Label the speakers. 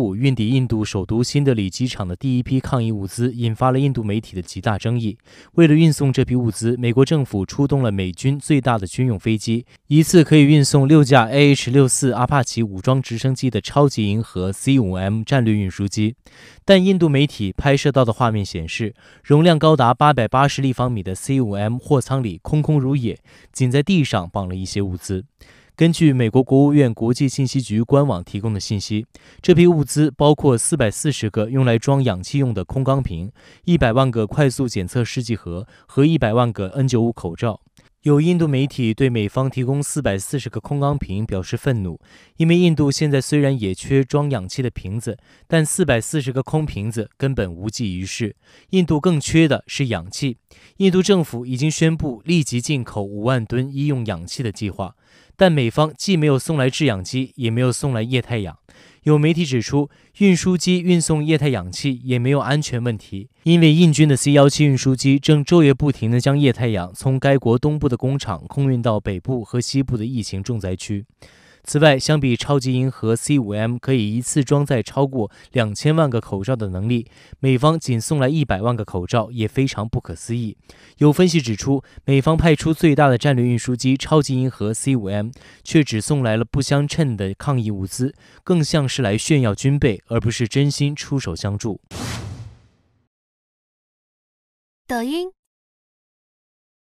Speaker 1: 五运抵印度首都新德里机场的第一批抗疫物资，引发了印度媒体的极大争议。为了运送这批物资，美国政府出动了美军最大的军用飞机，一次可以运送六架 AH-64 阿帕奇武装直升机的超级银河 C5M 战略运输机。但印度媒体拍摄到的画面显示，容量高达八百八十立方米的 C5M 货舱里空空如也，仅在地上绑了一些物资。根据美国国务院国际信息局官网提供的信息，这批物资包括四百四十个用来装氧气用的空钢瓶、一百万个快速检测试剂盒和一百万个 N95 口罩。有印度媒体对美方提供四百四十个空钢瓶表示愤怒，因为印度现在虽然也缺装氧气的瓶子，但四百四十个空瓶子根本无济于事。印度更缺的是氧气。印度政府已经宣布立即进口五万吨医用氧气的计划，但美方既没有送来制氧机，也没有送来液态氧。有媒体指出，运输机运送液态氧气也没有安全问题，因为印军的 C 幺七运输机正昼夜不停地将液态氧从该国东部的工厂空运到北部和西部的疫情重灾区。此外，相比超级银河 C5M 可以一次装载超过两千万个口罩的能力，美方仅送来一百万个口罩也非常不可思议。有分析指出，美方派出最大的战略运输机超级银河 C5M，却只送来了不相称的抗疫物资，更像是来炫耀军备，而不是真心出手相助。抖音。